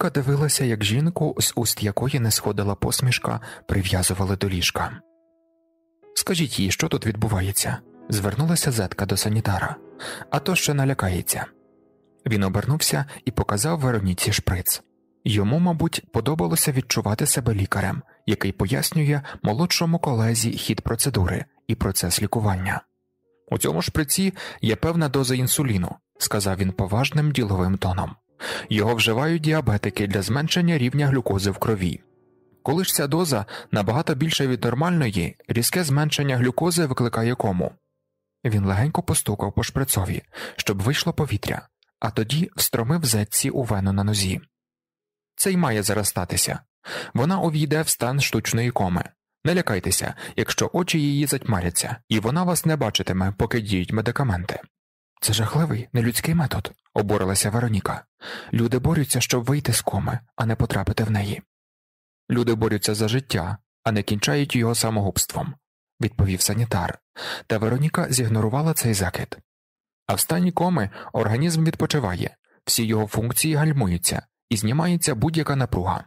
Жінка дивилася, як жінку, з уст якої не сходила посмішка, прив'язували до ліжка. Скажіть їй, що тут відбувається? звернулася зетка до санітара, а то ще налякається. Він обернувся і показав Вероніці шприц. Йому, мабуть, подобалося відчувати себе лікарем, який пояснює молодшому колезі хід процедури і процес лікування. У цьому шприці є певна доза інсуліну, сказав він поважним діловим тоном. Його вживають діабетики для зменшення рівня глюкози в крові. Коли ж ця доза набагато більша від нормальної, різке зменшення глюкози викликає кому. Він легенько постукав по шприцові, щоб вийшло повітря, а тоді встромив зетці у вену на нозі. Це й має зараз статися. Вона увійде в стан штучної коми. Не лякайтеся, якщо очі її затьмаряться, і вона вас не бачитиме, поки діють медикаменти. Це жахливий нелюдський метод, обурилася Вероніка. Люди борються, щоб вийти з коми, а не потрапити в неї. Люди борються за життя, а не кінчають його самогубством, відповів санітар, та Вероніка зігнорувала цей закид. А в стані коми організм відпочиває, всі його функції гальмуються і знімається будь-яка напруга.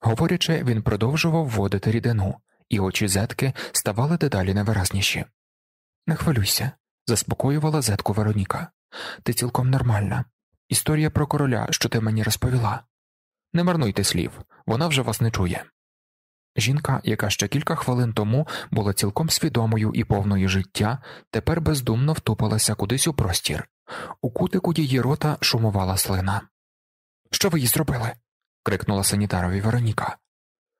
Говорячи, він продовжував вводити рідину, і очі зетки ставали дедалі невиразніші. Не хвилюйся, заспокоювала зетку Вероніка. Ти цілком нормальна. Історія про короля, що ти мені розповіла. Не марнуйте слів, вона вже вас не чує. Жінка, яка ще кілька хвилин тому була цілком свідомою і повною життя, тепер бездумно втупилася кудись у простір. У кутику її рота шумувала слина. Що ви їй зробили? крикнула санітарові Вероніка.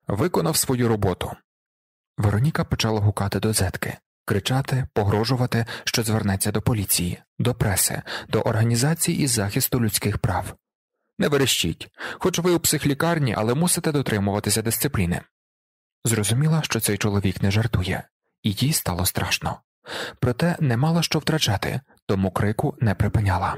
Виконав свою роботу. Вероніка почала гукати до зетки кричати, погрожувати, що звернеться до поліції, до преси, до організацій із захисту людських прав. Не верещіть, хоч ви у психлікарні, але мусите дотримуватися дисципліни. Зрозуміла, що цей чоловік не жартує, і їй стало страшно. Проте не мала що втрачати, тому крику не припиняла.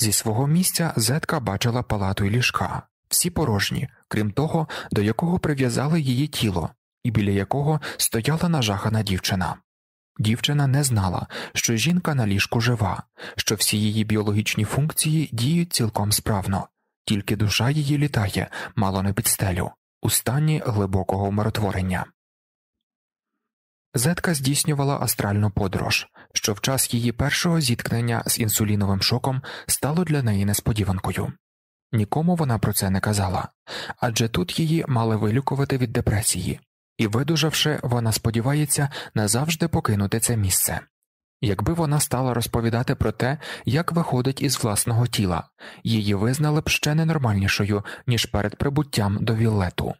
Зі свого місця зетка бачила палату і ліжка, всі порожні, крім того, до якого прив'язали її тіло, і біля якого стояла нажахана дівчина. Дівчина не знала, що жінка на ліжку жива, що всі її біологічні функції діють цілком справно, тільки душа її літає, мало не під стелю, у стані глибокого умиротворення. Зетка здійснювала астральну подорож, що в час її першого зіткнення з інсуліновим шоком стало для неї несподіванкою. Нікому вона про це не казала адже тут її мали вилікувати від депресії, і, видужавши, вона сподівається назавжди покинути це місце. Якби вона стала розповідати про те, як виходить із власного тіла, її визнали б ще ненормальнішою, ніж перед прибуттям до Віллету.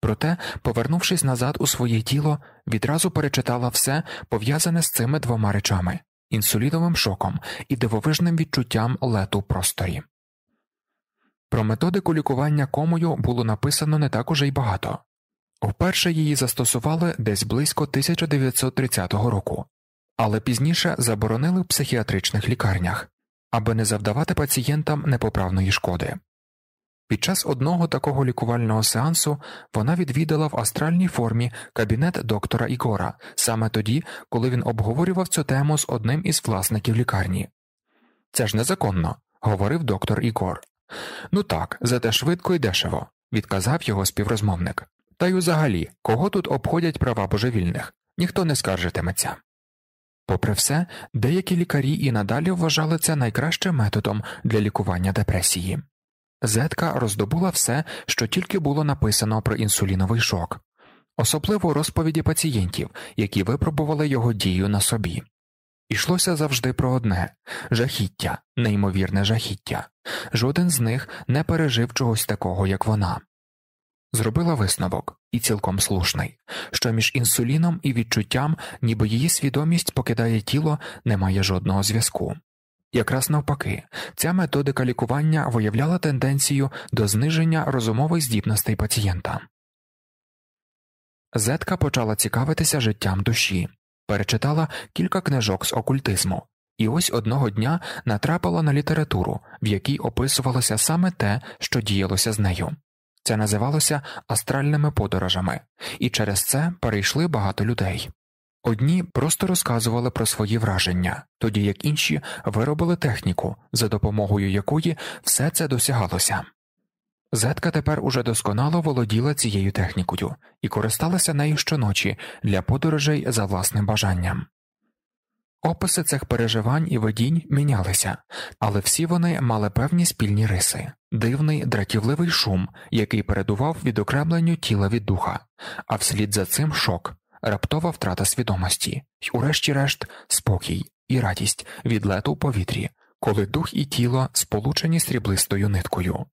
Проте, повернувшись назад у своє тіло, відразу перечитала все пов'язане з цими двома речами інсулідовим шоком і дивовижним відчуттям лету просторі. Про методику лікування комою було написано не так уже й багато. Вперше її застосували десь близько 1930 року, але пізніше заборонили в психіатричних лікарнях, аби не завдавати пацієнтам непоправної шкоди. Під час одного такого лікувального сеансу вона відвідала в астральній формі кабінет доктора Ігора саме тоді, коли він обговорював цю тему з одним із власників лікарні. Це ж незаконно, говорив доктор Ігор. Ну так, зате швидко і дешево, відказав його співрозмовник. Та й узагалі, кого тут обходять права божевільних, ніхто не скаржитиметься. Попри все, деякі лікарі і надалі вважали це найкращим методом для лікування депресії. Зетка роздобула все, що тільки було написано про інсуліновий шок, особливо розповіді пацієнтів, які випробували його дію на собі. Ішлося завжди про одне жахіття, неймовірне жахіття. Жоден з них не пережив чогось такого, як вона. Зробила висновок, і цілком слушний, що між інсуліном і відчуттям, ніби її свідомість покидає тіло, немає жодного зв'язку. Якраз навпаки, ця методика лікування виявляла тенденцію до зниження розумових здібностей пацієнта. Зетка почала цікавитися життям душі, перечитала кілька книжок з окультизму, і ось одного дня натрапила на літературу, в якій описувалося саме те, що діялося з нею. Це називалося астральними подорожами, і через це перейшли багато людей. Одні просто розказували про свої враження, тоді як інші виробили техніку, за допомогою якої все це досягалося. Зетка тепер уже досконало володіла цією технікою і користалася нею щоночі для подорожей за власним бажанням. Описи цих переживань і видінь мінялися, але всі вони мали певні спільні риси дивний дратівливий шум, який передував відокремленню тіла від духа, а вслід за цим шок, раптова втрата свідомості, й урешті-решт, спокій і радість відлету лету в повітрі, коли дух і тіло сполучені сріблистою ниткою,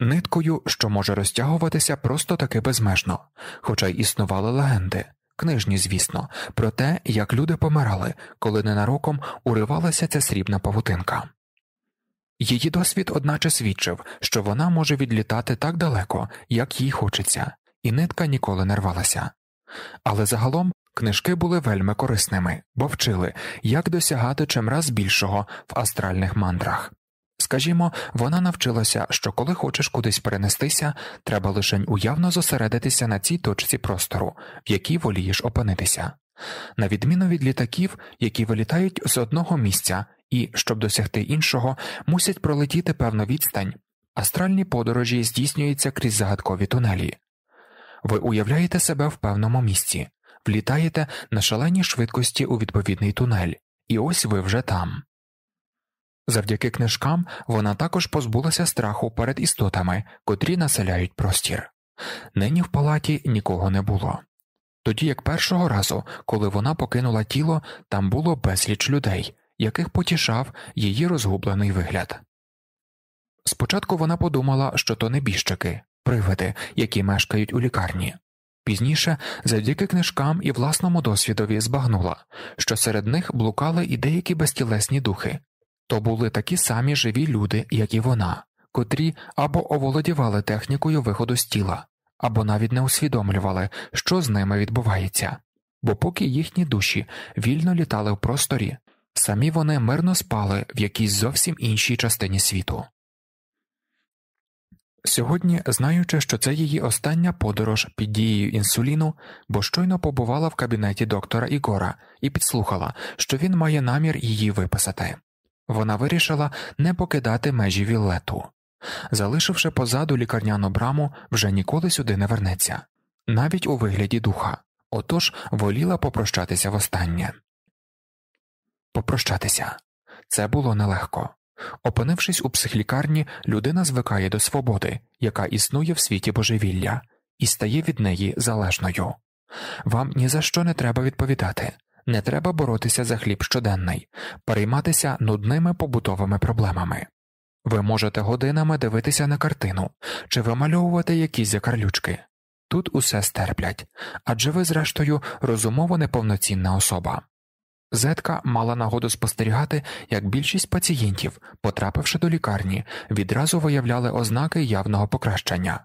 ниткою, що може розтягуватися просто таки безмежно, хоча й існували легенди. Книжні, звісно, про те, як люди помирали, коли ненароком уривалася ця срібна павутинка. Її досвід, одначе, свідчив, що вона може відлітати так далеко, як їй хочеться, і нитка ніколи не рвалася. Але загалом книжки були вельми корисними, бо вчили, як досягати чимраз більшого в астральних мандрах. Скажімо, вона навчилася, що коли хочеш кудись перенестися, треба лише уявно зосередитися на цій точці простору, в якій волієш опинитися, на відміну від літаків, які вилітають з одного місця і, щоб досягти іншого, мусять пролетіти певну відстань. Астральні подорожі здійснюються крізь загадкові тунелі, ви уявляєте себе в певному місці, влітаєте на шаленій швидкості у відповідний тунель, і ось ви вже там. Завдяки книжкам вона також позбулася страху перед істотами, котрі населяють простір. Нині в палаті нікого не було. Тоді як першого разу, коли вона покинула тіло, там було безліч людей, яких потішав її розгублений вигляд. Спочатку вона подумала, що то небіжчики, привиди, які мешкають у лікарні. Пізніше, завдяки книжкам і власному досвідові збагнула, що серед них блукали і деякі безтілесні духи, то були такі самі живі люди, як і вона, котрі або оволодівали технікою виходу з тіла, або навіть не усвідомлювали, що з ними відбувається, бо поки їхні душі вільно літали в просторі, самі вони мирно спали в якійсь зовсім іншій частині світу. Сьогодні, знаючи, що це її остання подорож під дією інсуліну, бо щойно побувала в кабінеті доктора Ігора і підслухала, що він має намір її виписати. Вона вирішила не покидати межі Віллету. Залишивши позаду лікарняну браму, вже ніколи сюди не вернеться, навіть у вигляді духа. Отож воліла попрощатися востаннє. Попрощатися це було нелегко. Опинившись у психлікарні, людина звикає до свободи, яка існує в світі божевілля, і стає від неї залежною. Вам ні за що не треба відповідати, не треба боротися за хліб щоденний, перейматися нудними побутовими проблемами. Ви можете годинами дивитися на картину чи вимальовувати якісь закарлючки. Тут усе стерплять адже ви, зрештою, розумово неповноцінна особа. Зетка мала нагоду спостерігати, як більшість пацієнтів, потрапивши до лікарні, відразу виявляли ознаки явного покращення.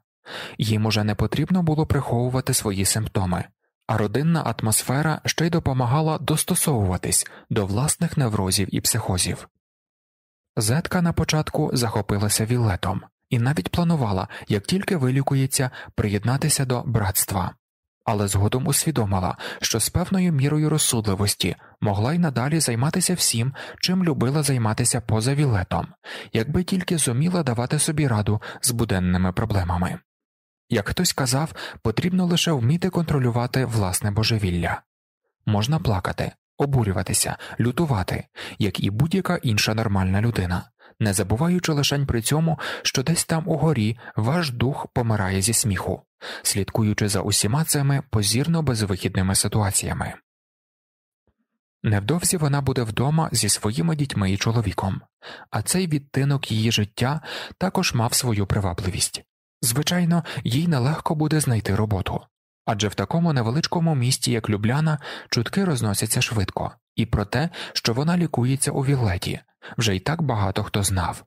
Їм уже не потрібно було приховувати свої симптоми, а родинна атмосфера ще й допомагала достосовуватись до власних неврозів і психозів. Зетка на початку захопилася вілетом і навіть планувала, як тільки вилікується, приєднатися до братства але згодом усвідомила, що з певною мірою розсудливості могла й надалі займатися всім, чим любила займатися поза вілетом, якби тільки зуміла давати собі раду з буденними проблемами. Як хтось казав, потрібно лише вміти контролювати власне божевілля можна плакати, обурюватися, лютувати, як і будь-яка інша нормальна людина, не забуваючи лишень при цьому, що десь там угорі ваш дух помирає зі сміху слідкуючи за усіма цими позірно безвихідними ситуаціями. Невдовзі вона буде вдома зі своїми дітьми і чоловіком, а цей відтинок її життя також мав свою привабливість. Звичайно, їй нелегко буде знайти роботу, адже в такому невеличкому місті, як Любляна, чутки розносяться швидко, і про те, що вона лікується у Вілеті, вже й так багато хто знав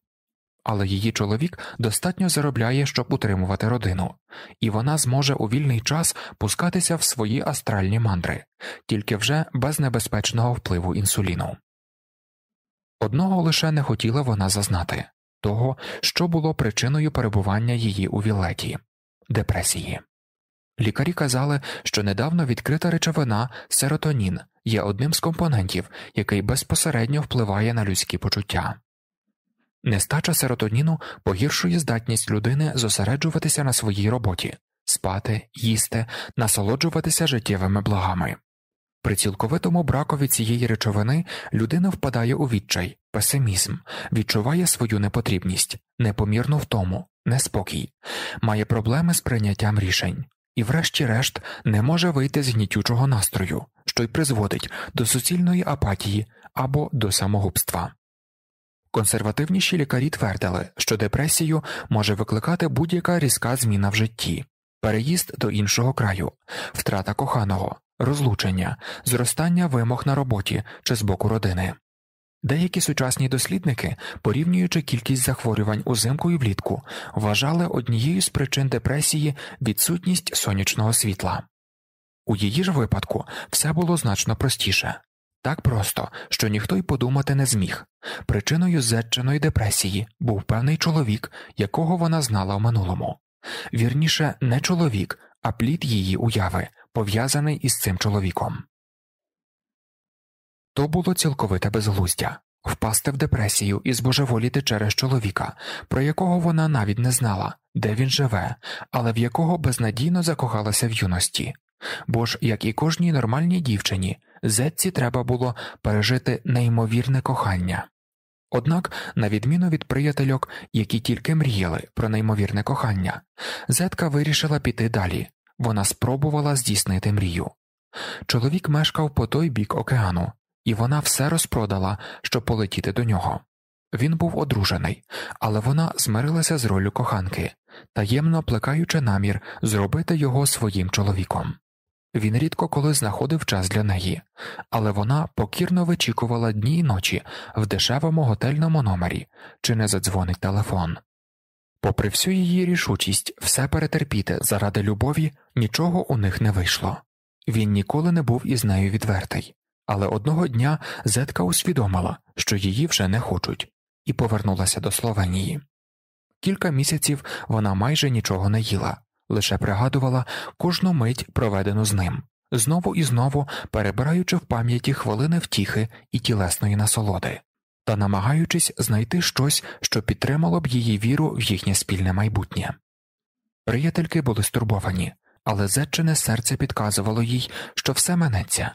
але її чоловік достатньо заробляє, щоб утримувати родину, і вона зможе у вільний час пускатися в свої астральні мандри, тільки вже без небезпечного впливу інсуліну. Одного лише не хотіла вона зазнати того, що було причиною перебування її у вілеті депресії. Лікарі казали, що недавно відкрита речовина серотонін є одним з компонентів, який безпосередньо впливає на людські почуття. Нестача серотоніну погіршує здатність людини зосереджуватися на своїй роботі, спати, їсти, насолоджуватися життєвими благами. При цілковитому бракові цієї речовини людина впадає у відчай, песимізм, відчуває свою непотрібність, непомірну втому, неспокій, має проблеми з прийняттям рішень і, врешті-решт, не може вийти з гнітючого настрою, що й призводить до суцільної апатії або до самогубства. Консервативніші лікарі твердили, що депресію може викликати будь-яка різка зміна в житті, переїзд до іншого краю, втрата коханого, розлучення, зростання вимог на роботі чи з боку родини. Деякі сучасні дослідники, порівнюючи кількість захворювань узимку і влітку, вважали однією з причин депресії відсутність сонячного світла. У її ж випадку все було значно простіше так просто, що ніхто й подумати не зміг. Причиною зетчиної депресії був певний чоловік, якого вона знала в минулому. Вірніше, не чоловік, а плід її уяви, пов'язаний із цим чоловіком. То було цілковите безглуздя впасти в депресію і збожеволіти через чоловіка, про якого вона навіть не знала, де він живе, але в якого безнадійно закохалася в юності, Бо ж, як і кожній нормальній дівчині, Зетці треба було пережити неймовірне кохання. Однак, на відміну від приятельок, які тільки мріяли про неймовірне кохання, Зетка вирішила піти далі вона спробувала здійснити мрію. Чоловік мешкав по той бік океану, і вона все розпродала, щоб полетіти до нього. Він був одружений, але вона змирилася з ролю коханки, таємно плекаючи намір зробити його своїм чоловіком. Він рідко коли знаходив час для неї, але вона покірно вичікувала дні й ночі в дешевому готельному номері, чи не задзвонить телефон. Попри всю її рішучість все перетерпіти заради любові нічого у них не вийшло. Він ніколи не був із нею відвертий, але одного дня Зетка усвідомила, що її вже не хочуть, і повернулася до Словенії. Кілька місяців вона майже нічого не їла, лише пригадувала кожну мить проведену з ним, знову і знову перебираючи в пам'яті хвилини втіхи і тілесної насолоди, та намагаючись знайти щось, що підтримало б її віру в їхнє спільне майбутнє. Приятельки були стурбовані, але зечене серце підказувало їй, що все минеться.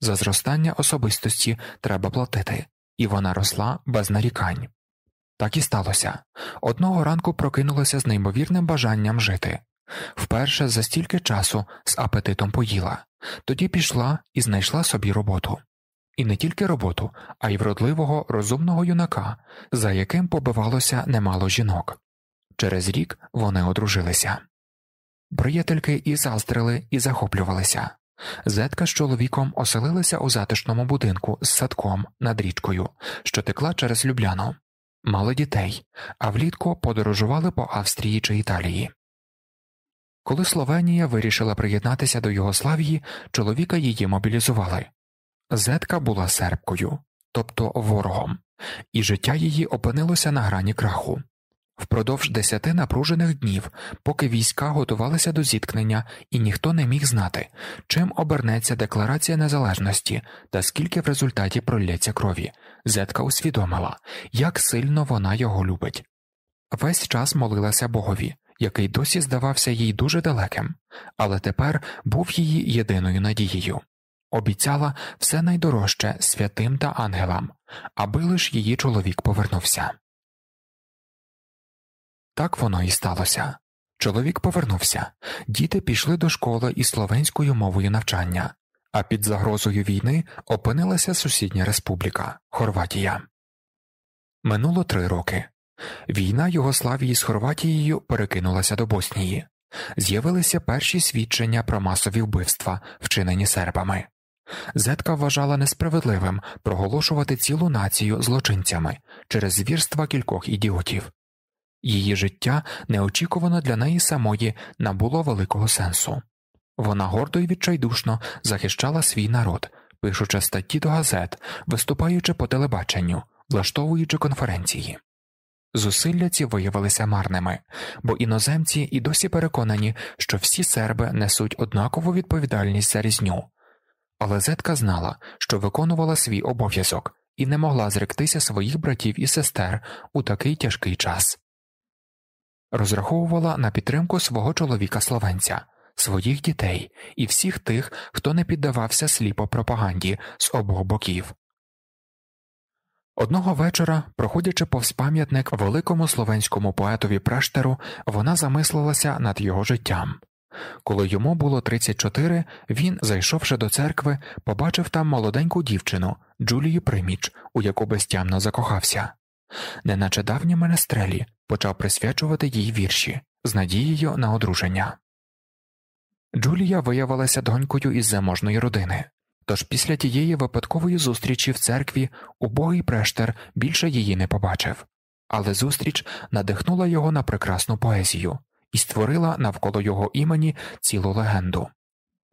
За зростання особистості треба платити, і вона росла без нарікань. Так і сталося одного ранку прокинулася з неймовірним бажанням жити, Вперше за стільки часу з апетитом поїла, тоді пішла і знайшла собі роботу. І не тільки роботу, а й вродливого розумного юнака, за яким побивалося немало жінок. Через рік вони одружилися. Приятельки і заздрили, і захоплювалися. Зетка з чоловіком оселилася у затишному будинку з садком над річкою, що текла через Любляну. Мали дітей, а влітку подорожували по Австрії чи Італії. Коли Словенія вирішила приєднатися до його Югославії, чоловіка її мобілізували. Зетка була сербкою, тобто ворогом, і життя її опинилося на грані краху. Впродовж десяти напружених днів, поки війська готувалися до зіткнення, і ніхто не міг знати, чим обернеться Декларація незалежності та скільки в результаті пролється крові, Зетка усвідомила, як сильно вона його любить. Весь час молилася Богові, який досі здавався їй дуже далеким, але тепер був її єдиною надією. Обіцяла все найдорожче святим та ангелам, аби лиш її чоловік повернувся. Так воно і сталося. Чоловік повернувся, діти пішли до школи із словенською мовою навчання, а під загрозою війни опинилася сусідня республіка Хорватія. Минуло три роки, Війна Югославії з Хорватією перекинулася до Боснії, з'явилися перші свідчення про масові вбивства, вчинені сербами. Зетка вважала несправедливим проголошувати цілу націю злочинцями через звірства кількох ідіотів. Її життя неочікувано для неї самої набуло великого сенсу. Вона гордо і відчайдушно захищала свій народ, пишучи статті до газет, виступаючи по телебаченню, влаштовуючи конференції. Зусилля ці виявилися марними, бо іноземці і досі переконані, що всі серби несуть однакову відповідальність за різню. Але Зетка знала, що виконувала свій обов'язок і не могла зректися своїх братів і сестер у такий тяжкий час. Розраховувала на підтримку свого чоловіка словенця, своїх дітей і всіх тих, хто не піддавався сліпо пропаганді з обох боків. Одного вечора, проходячи повз пам'ятник великому словенському поетові Праштеру, вона замислилася над його життям. Коли йому було 34, він, зайшовши до церкви, побачив там молоденьку дівчину Джулії Приміч, у яку безтямно закохався. Неначе давні менестрелі почав присвячувати їй вірші з надією на одруження. Джулія виявилася донькою із заможної родини, Тож після тієї випадкової зустрічі в церкві убогий прештер більше її не побачив, але зустріч надихнула його на прекрасну поезію і створила навколо його імені цілу легенду.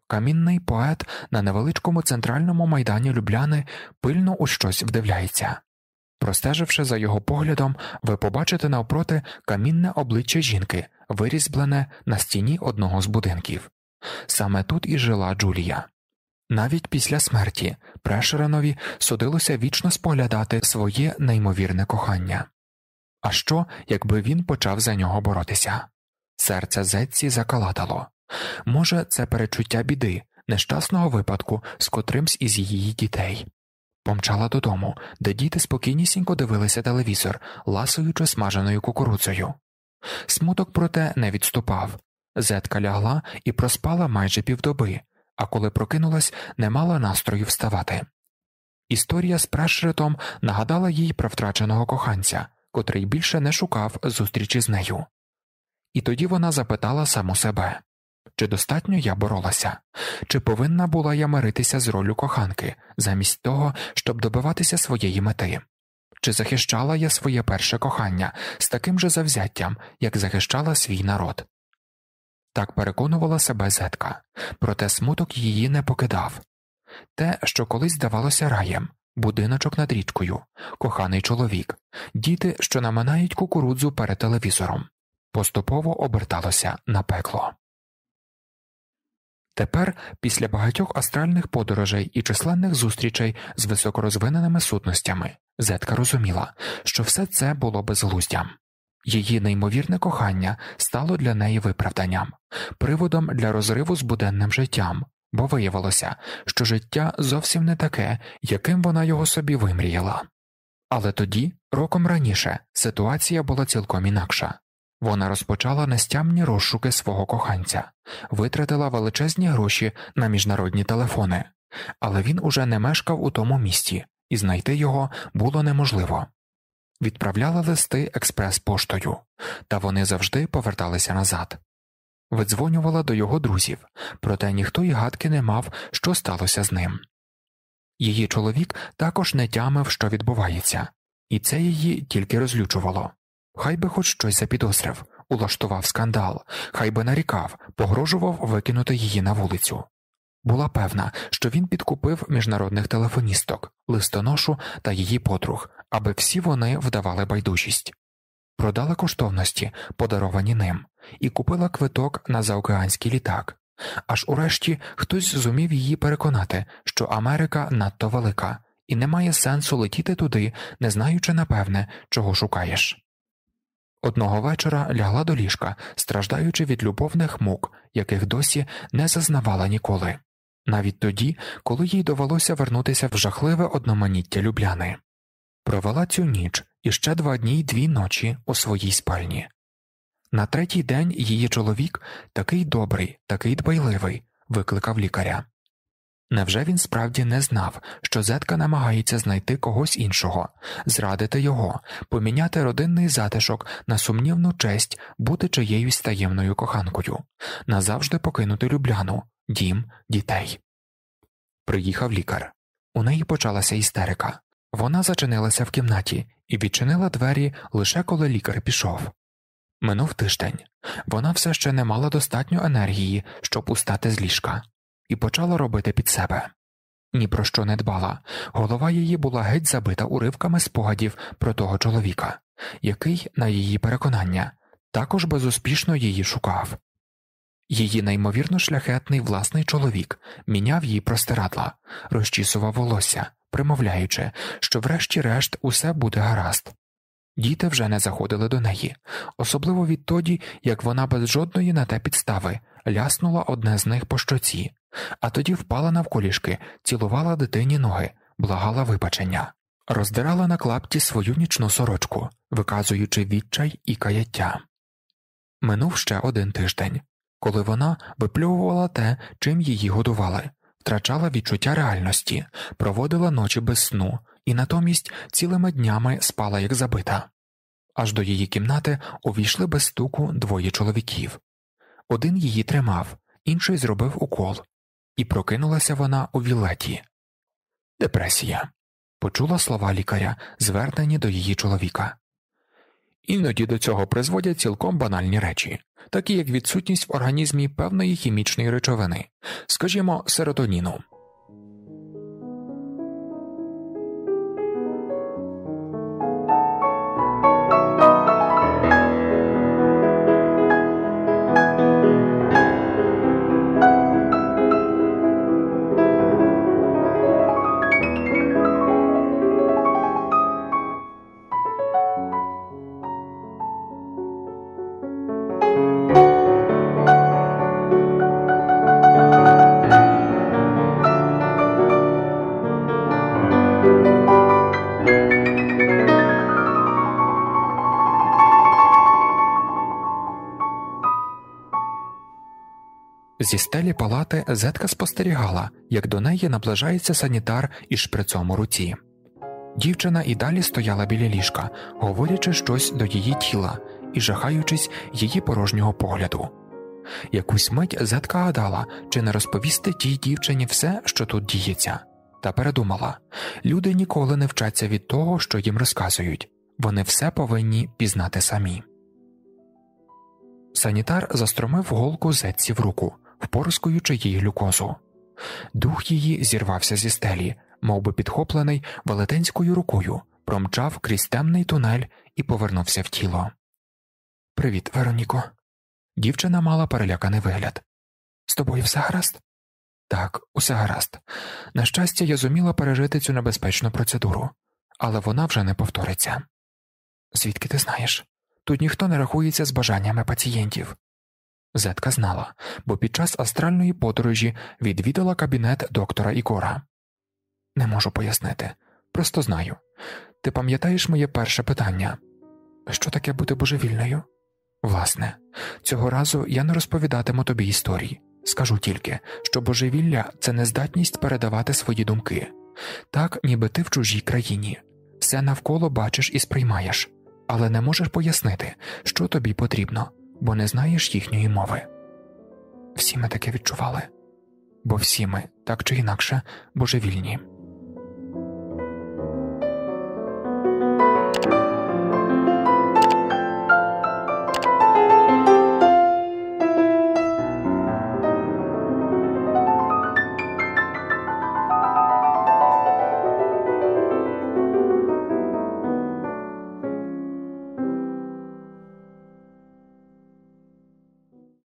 Камінний поет на невеличкому центральному майдані Любляни пильно у щось вдивляється. Простеживши за його поглядом, ви побачите навпроти камінне обличчя жінки, вирізблене на стіні одного з будинків. Саме тут і жила Джулія. Навіть після смерті Прешеренові судилося вічно споглядати своє неймовірне кохання. А що, якби він почав за нього боротися? Серце Зетці закалатало може, це перечуття біди, нещасного випадку з котримсь із її дітей. Помчала додому, де діти спокійнісінько дивилися телевізор, ласуючи смаженою кукурудзою. Смуток, проте, не відступав. Зетка лягла і проспала майже півдоби, а коли прокинулась, не мала настрою вставати. Історія з прашретом нагадала їй про втраченого коханця, котрий більше не шукав зустрічі з нею. І тоді вона запитала саму себе чи достатньо я боролася, чи повинна була я миритися з ролю коханки, замість того, щоб добиватися своєї мети, чи захищала я своє перше кохання з таким же завзяттям, як захищала свій народ. Так переконувала себе зетка, проте смуток її не покидав те, що колись здавалося раєм, будиночок над річкою, коханий чоловік, діти, що наминають кукурудзу перед телевізором, поступово оберталося на пекло. Тепер, після багатьох астральних подорожей і численних зустрічей з високорозвиненими сутностями, зетка розуміла, що все це було безглуздям. Її неймовірне кохання стало для неї виправданням, приводом для розриву з буденним життям, бо виявилося, що життя зовсім не таке, яким вона його собі вимріяла. Але тоді, роком раніше, ситуація була цілком інакша. Вона розпочала нестямні розшуки свого коханця, витратила величезні гроші на міжнародні телефони, але він уже не мешкав у тому місті, і знайти його було неможливо відправляла листи експрес-поштою, та вони завжди поверталися назад. Видзвонювала до його друзів, проте ніхто й гадки не мав, що сталося з ним. Її чоловік також не тямив, що відбувається, і це її тільки розлючувало. Хай би хоч щось запідозрив, улаштував скандал, хай би нарікав, погрожував викинути її на вулицю. Була певна, що він підкупив міжнародних телефоністок, листоношу та її подруг, аби всі вони вдавали байдужість, продала коштовності, подаровані ним, і купила квиток на заокеанський літак. Аж урешті хтось зумів її переконати, що Америка надто велика, і немає сенсу летіти туди, не знаючи напевне, чого шукаєш. Одного вечора лягла до ліжка, страждаючи від любовних мук, яких досі не зазнавала ніколи навіть тоді, коли їй довелося вернутися в жахливе одноманіття Любляни. Провела цю ніч і ще два дні й дві ночі у своїй спальні. На третій день її чоловік, такий добрий, такий дбайливий, викликав лікаря. Невже він справді не знав, що Зетка намагається знайти когось іншого, зрадити його, поміняти родинний затишок на сумнівну честь бути чиєюсь таємною коханкою, назавжди покинути Любляну, дім дітей. Приїхав лікар. У неї почалася істерика. Вона зачинилася в кімнаті і відчинила двері лише коли лікар пішов. Минув тиждень вона все ще не мала достатньо енергії, щоб устати з ліжка, і почала робити під себе. Ні про що не дбала, голова її була геть забита уривками спогадів про того чоловіка, який, на її переконання, також безуспішно її шукав. Її неймовірно шляхетний власний чоловік міняв її простирадла, розчісував волосся, примовляючи, що, врешті-решт, усе буде гаразд. Діти вже не заходили до неї, особливо відтоді, як вона без жодної на те підстави ляснула одне з них по щоці, а тоді впала навколішки, цілувала дитині ноги, благала вибачення, роздирала на клапті свою нічну сорочку, виказуючи відчай і каяття. Минув ще один тиждень коли вона випльовувала те, чим її годували, втрачала відчуття реальності, проводила ночі без сну і натомість цілими днями спала як забита. Аж до її кімнати увійшли без стуку двоє чоловіків. Один її тримав, інший зробив укол, і прокинулася вона у вілеті. Депресія. Почула слова лікаря, звернені до її чоловіка. Іноді до цього призводять цілком банальні речі, такі як відсутність в організмі певної хімічної речовини, скажімо, серотоніну. стелі палати зетка спостерігала, як до неї наближається санітар із шприцом у руці. Дівчина і далі стояла біля ліжка, говорячи щось до її тіла і жахаючись її порожнього погляду. Якусь мить зетка гадала, чи не розповісти тій дівчині все, що тут діється, та передумала люди ніколи не вчаться від того, що їм розказують вони все повинні пізнати самі. Санітар застромив голку зетці в руку впорскуючи їй глюкозу. Дух її зірвався зі стелі, мов би підхоплений велетенською рукою, промчав крізь темний тунель і повернувся в тіло. Привіт, Вероніко. Дівчина мала переляканий вигляд. З тобою все гаразд? Так, усе гаразд. На щастя, я зуміла пережити цю небезпечну процедуру, але вона вже не повториться. Звідки ти знаєш? Тут ніхто не рахується з бажаннями пацієнтів. Зетка знала, бо під час астральної подорожі відвідала кабінет доктора Ікора, Не можу пояснити, просто знаю. Ти пам'ятаєш моє перше питання що таке бути божевільною? Власне, цього разу я не розповідатиму тобі історії. Скажу тільки, що божевілля це нездатність передавати свої думки, так ніби ти в чужій країні, все навколо бачиш і сприймаєш, але не можеш пояснити, що тобі потрібно бо не знаєш їхньої мови. Всі ми таке відчували, бо всі ми, так чи інакше, божевільні.